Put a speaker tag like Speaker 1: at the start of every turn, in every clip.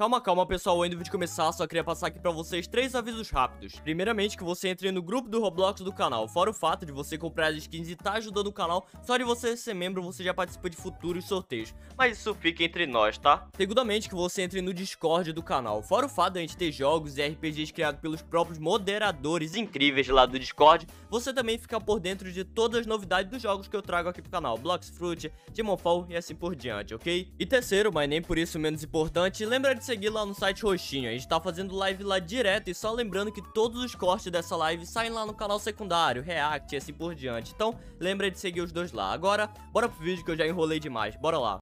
Speaker 1: Calma, calma, pessoal. Antes de começar, só queria passar aqui pra vocês três avisos rápidos. Primeiramente, que você entre no grupo do Roblox do canal. Fora o fato de você comprar as skins e tá ajudando o canal, só de você ser membro, você já participa de futuros sorteios. Mas isso fica entre nós, tá? Segundamente, que você entre no Discord do canal. Fora o fato de a gente ter jogos e RPGs criados pelos próprios moderadores incríveis lá do Discord, você também fica por dentro de todas as novidades dos jogos que eu trago aqui pro canal. Blox Fruit, Demon Fall e assim por diante, ok? E terceiro, mas nem por isso menos importante, lembra de seguir lá no site roxinho. A gente tá fazendo live lá direto e só lembrando que todos os cortes dessa live saem lá no canal secundário, React e assim por diante. Então, lembra de seguir os dois lá. Agora, bora pro vídeo que eu já enrolei demais. Bora lá.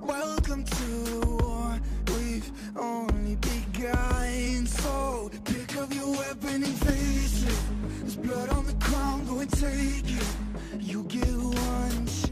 Speaker 1: Welcome to war. We've only begun. So, pick up your weapon and face it. There's blood on the ground, go and take it. You get one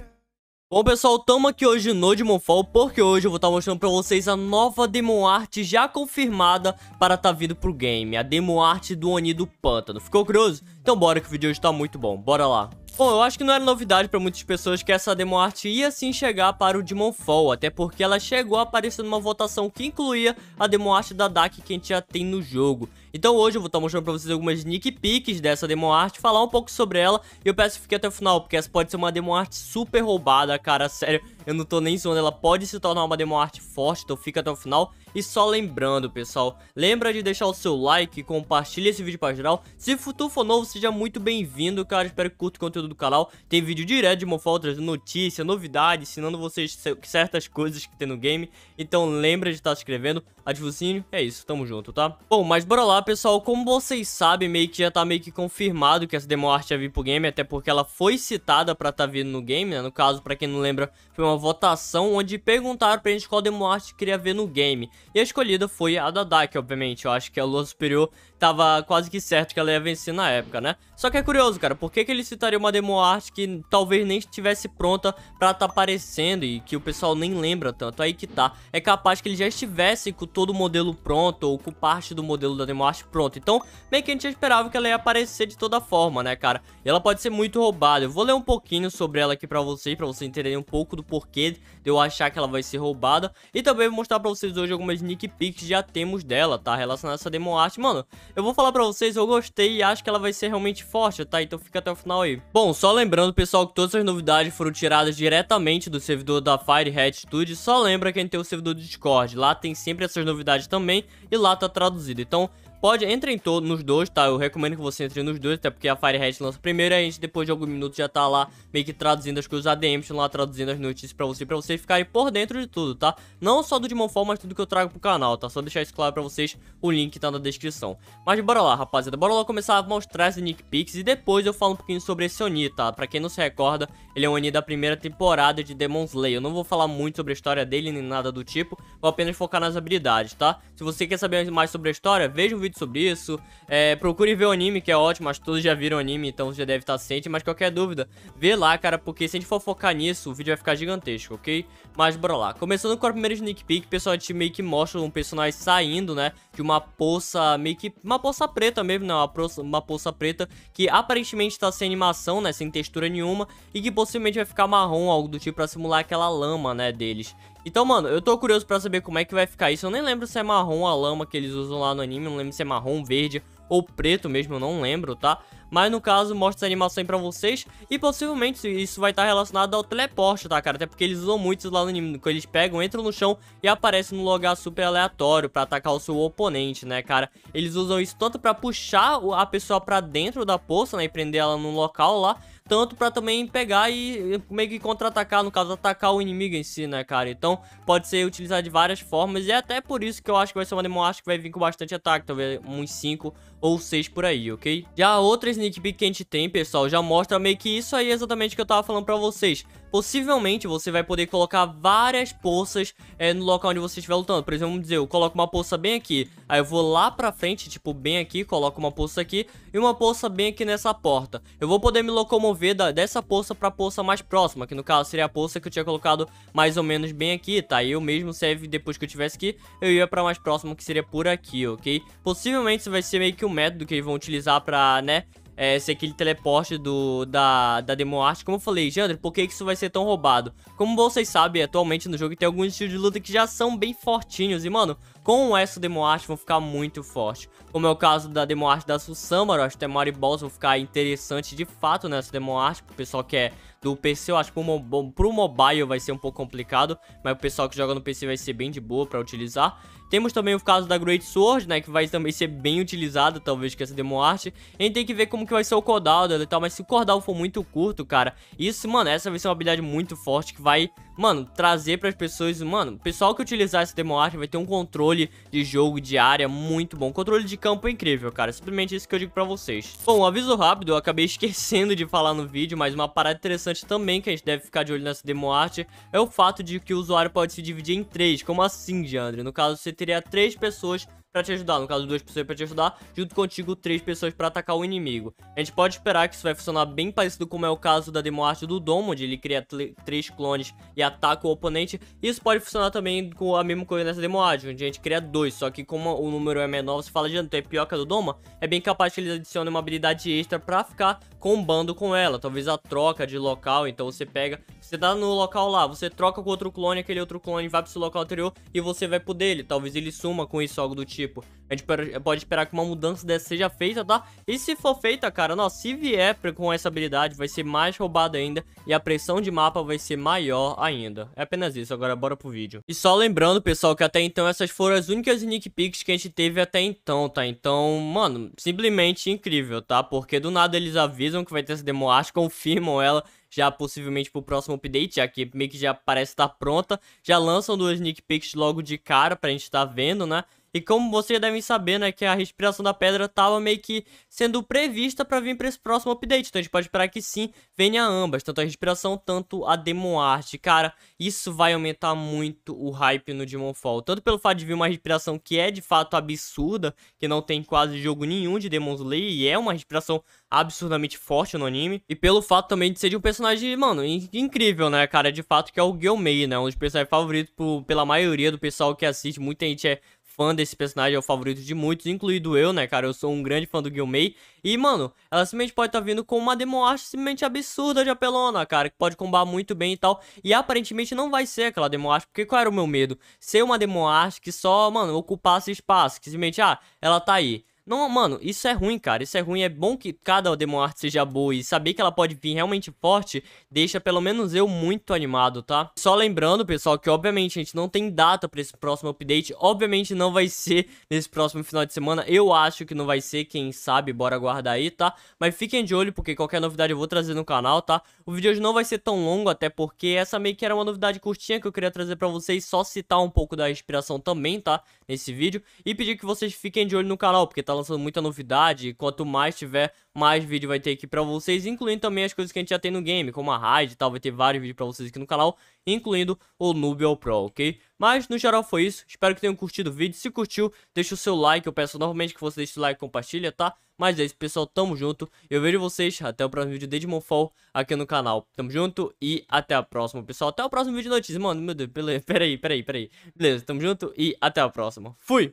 Speaker 1: Bom pessoal, tamo aqui hoje no Demonfall porque hoje eu vou estar tá mostrando pra vocês a nova demo Art já confirmada para tá vindo pro game, a demo Art do Oni do Pântano. Ficou curioso? Então bora que o vídeo hoje tá muito bom, bora lá. Bom, eu acho que não era novidade para muitas pessoas que essa demo art ia sim chegar para o Demonfall, até porque ela chegou a aparecer numa votação que incluía a demo art da DAC que a gente já tem no jogo. Então hoje eu vou estar tá mostrando pra vocês algumas sneak peeks dessa demo art, falar um pouco sobre ela, e eu peço que fique até o final, porque essa pode ser uma demo art super roubada, cara, sério, eu não tô nem zoando, ela pode se tornar uma demo art forte, então fica até o final. E só lembrando, pessoal, lembra de deixar o seu like, compartilha esse vídeo pra geral. Se futuro for novo, seja muito bem-vindo, cara, espero que curta o conteúdo do canal. Tem vídeo direto de Mofal trazendo notícia, novidade, ensinando vocês certas coisas que tem no game. Então lembra de estar tá se inscrevendo. Adfusínio, é isso, tamo junto, tá? Bom, mas bora lá, pessoal, como vocês sabem, meio que já tá meio que confirmado que essa demo art ia vir pro game, até porque ela foi citada pra tá vindo no game, né? No caso, pra quem não lembra, foi uma votação onde perguntaram pra gente qual demo art queria ver no game. E a escolhida foi a da Dark, obviamente, eu acho que é a Lua Superior tava quase que certo que ela ia vencer na época, né? Só que é curioso, cara, por que, que ele citaria uma demo art que talvez nem estivesse pronta pra tá aparecendo e que o pessoal nem lembra tanto? Aí que tá. É capaz que ele já estivesse com todo o modelo pronto ou com parte do modelo da demo art pronto. Então, meio que a gente esperava que ela ia aparecer de toda forma, né, cara? E ela pode ser muito roubada. Eu vou ler um pouquinho sobre ela aqui pra vocês, pra vocês entenderem um pouco do porquê de eu achar que ela vai ser roubada. E também vou mostrar pra vocês hoje algumas sneak peeks já temos dela, tá? Relacionada a essa demo art. Mano, eu vou falar pra vocês, eu gostei e acho que ela vai ser realmente forte, tá? Então fica até o final aí. Bom, só lembrando, pessoal, que todas as novidades foram tiradas diretamente do servidor da Firehat Studio. Só lembra quem tem o servidor do Discord. Lá tem sempre essas novidades também e lá tá traduzido. Então, pode, entrar em todos nos dois, tá? Eu recomendo que você entre nos dois, até porque a Firehead lança primeiro e a gente depois de alguns minutos já tá lá meio que traduzindo as coisas, ADMs lá traduzindo as notícias pra você, pra vocês ficarem por dentro de tudo, tá? Não só do Demon Fall, mas tudo que eu trago pro canal, tá? Só deixar isso claro pra vocês, o link tá na descrição. Mas bora lá, rapaziada, bora lá começar a mostrar esse Nick Pix e depois eu falo um pouquinho sobre esse Oni, tá? Pra quem não se recorda, ele é um Oni da primeira temporada de Demon Slayer. Eu não vou falar muito sobre a história dele nem nada do tipo, vou apenas focar nas habilidades, tá? Se você quer saber mais sobre a história, veja um vídeo sobre isso, é, procure ver o anime, que é ótimo, acho que todos já viram o anime, então já deve estar ciente, mas qualquer dúvida, vê lá, cara, porque se a gente for focar nisso, o vídeo vai ficar gigantesco, ok? Mas bora lá. Começando com a primeira sneak peek, pessoal, a gente meio que mostra um personagem saindo, né, de uma poça meio que uma poça preta mesmo, né? Uma, poça, uma poça preta que aparentemente tá sem animação, né? Sem textura nenhuma e que possivelmente vai ficar marrom, algo do tipo, pra simular aquela lama, né, deles. Então, mano, eu tô curioso pra saber como é que vai ficar isso. Eu nem lembro se é marrom a lama que eles usam lá no anime, não lembro se é marrom, verde ou preto mesmo, eu não lembro, tá? Mas no caso, mostra essa animação aí pra vocês. E possivelmente isso vai estar tá relacionado ao teleporte, tá, cara? Até porque eles usam muito isso lá no anime. Quando eles pegam, entram no chão e aparecem num lugar super aleatório pra atacar o seu oponente, né, cara? Eles usam isso tanto pra puxar a pessoa pra dentro da poça, né? E prender ela num local lá tanto para também pegar e meio que contra-atacar, no caso, atacar o inimigo em si, né, cara? Então, pode ser utilizado de várias formas e é até por isso que eu acho que vai ser uma demo acho que vai vir com bastante ataque, talvez uns 5 ou 6 por aí, ok? Já outra sneak peek que a gente tem, pessoal, já mostra meio que isso aí exatamente que eu tava falando para vocês possivelmente você vai poder colocar várias poças é, no local onde você estiver lutando. Por exemplo, vamos dizer, eu coloco uma poça bem aqui, aí eu vou lá pra frente, tipo, bem aqui, coloco uma poça aqui e uma poça bem aqui nessa porta. Eu vou poder me locomover da, dessa poça pra poça mais próxima, que no caso seria a poça que eu tinha colocado mais ou menos bem aqui, tá? E eu mesmo serve depois que eu tivesse aqui, eu ia pra mais próximo que seria por aqui, ok? Possivelmente isso vai ser meio que o um método que eles vão utilizar pra, né, é, ser aquele teleporte do, da, da demo arte. Como eu falei, Jandre, por que isso vai ser tão roubado? Como vocês sabem, atualmente no jogo tem alguns estilos de luta que já são bem fortinhos. E, mano, com essa demo arte vão ficar muito forte. Como é o caso da demo arte da Susamaro, as Mario Balls vão ficar interessante de fato nessa demo arte. Pro pessoal que é do PC, eu acho que pro, pro mobile vai ser um pouco complicado, mas o pessoal que joga no PC vai ser bem de boa pra utilizar. Temos também o caso da Great Sword, né, que vai também ser bem utilizada, talvez, que essa demo art. A gente tem que ver como que vai ser o cooldown dela e tal, mas se o cooldown for muito curto, cara, isso, mano, essa vai ser uma habilidade muito forte que vai, mano, trazer pras pessoas, mano, o pessoal que utilizar essa demo art vai ter um controle de jogo, de área, muito bom. Controle de campo é incrível, cara, simplesmente isso que eu digo pra vocês. Bom, um aviso rápido, eu acabei esquecendo de falar no vídeo, mas uma parada interessante interessante também, que a gente deve ficar de olho nessa demo art, é o fato de que o usuário pode se dividir em três. Como assim, Diandre? No caso, você teria três pessoas para te ajudar. No caso, duas pessoas para te ajudar, junto contigo, três pessoas para atacar o inimigo. A gente pode esperar que isso vai funcionar bem parecido como é o caso da demo arte do Dom, onde ele cria três clones e ataca o oponente. Isso pode funcionar também com a mesma coisa nessa demo arte, onde a gente cria dois, só que como o número é menor, você fala de é pioca do Doma, é bem capaz que eles adicionem uma habilidade extra para ficar combando com ela. Talvez a troca de local, então você pega, você tá no local lá, você troca com outro clone, aquele outro clone vai pro seu local anterior e você vai pro dele. Talvez ele suma com isso algo do tipo tipo. A gente pode esperar que uma mudança dessa seja feita, tá? E se for feita, cara, nossa, se vier com essa habilidade, vai ser mais roubada ainda e a pressão de mapa vai ser maior ainda. É apenas isso, agora bora pro vídeo. E só lembrando, pessoal, que até então essas foram as únicas sneak peeks que a gente teve até então, tá? Então, mano, simplesmente incrível, tá? Porque do nada eles avisam que vai ter essa demo art, confirmam ela já possivelmente pro próximo update, já que meio que já parece estar tá pronta. Já lançam duas sneak peeks logo de cara pra gente estar tá vendo, né? E como vocês devem saber, né, que a respiração da pedra estava meio que sendo prevista para vir para esse próximo update. Então a gente pode esperar que sim, venha ambas, tanto a respiração, tanto a Demon Art. Cara, isso vai aumentar muito o hype no Demon Fall. Tanto pelo fato de vir uma respiração que é de fato absurda, que não tem quase jogo nenhum de Demon Slayer, e é uma respiração absurdamente forte no anime. E pelo fato também de ser de um personagem, mano, incrível, né, cara? De fato que é o Guilmei, né? Um dos personagens favoritos por, pela maioria do pessoal que assiste. Muita gente é fã desse personagem, é o favorito de muitos, incluído eu, né, cara? Eu sou um grande fã do Guilmei. E, mano, ela simplesmente pode estar tá vindo com uma demo arte simplesmente absurda de apelona, cara, que pode combar muito bem e tal. E aparentemente não vai ser aquela demo arte, porque qual era o meu medo? Ser uma demo arte que só, mano, ocupasse espaço, que simplesmente, ah, ela tá aí. Não, mano, isso é ruim, cara. Isso é ruim. É bom que cada Demon seja boa e saber que ela pode vir realmente forte deixa pelo menos eu muito animado, tá? Só lembrando, pessoal, que obviamente a gente não tem data pra esse próximo update. Obviamente não vai ser nesse próximo final de semana. Eu acho que não vai ser, quem sabe, bora aguardar aí, tá? Mas fiquem de olho, porque qualquer novidade eu vou trazer no canal, tá? O vídeo hoje não vai ser tão longo, até porque essa meio que era uma novidade curtinha que eu queria trazer pra vocês. Só citar um pouco da inspiração também, tá? Nesse vídeo. E pedir que vocês fiquem de olho no canal, porque tá tá lançando muita novidade. Quanto mais tiver, mais vídeo vai ter aqui pra vocês, incluindo também as coisas que a gente já tem no game, como a raid e tal. Vai ter vários vídeos pra vocês aqui no canal, incluindo o Nubial Pro, ok? Mas, no geral, foi isso. Espero que tenham curtido o vídeo. Se curtiu, deixa o seu like. Eu peço novamente que você deixe o like e compartilha, tá? Mas é isso, pessoal. Tamo junto. Eu vejo vocês até o próximo vídeo de Digimonfall aqui no canal. Tamo junto e até a próxima, pessoal. Até o próximo vídeo de notícias. Mano, meu Deus, peraí, peraí, peraí. Beleza, tamo junto e até a próxima. Fui!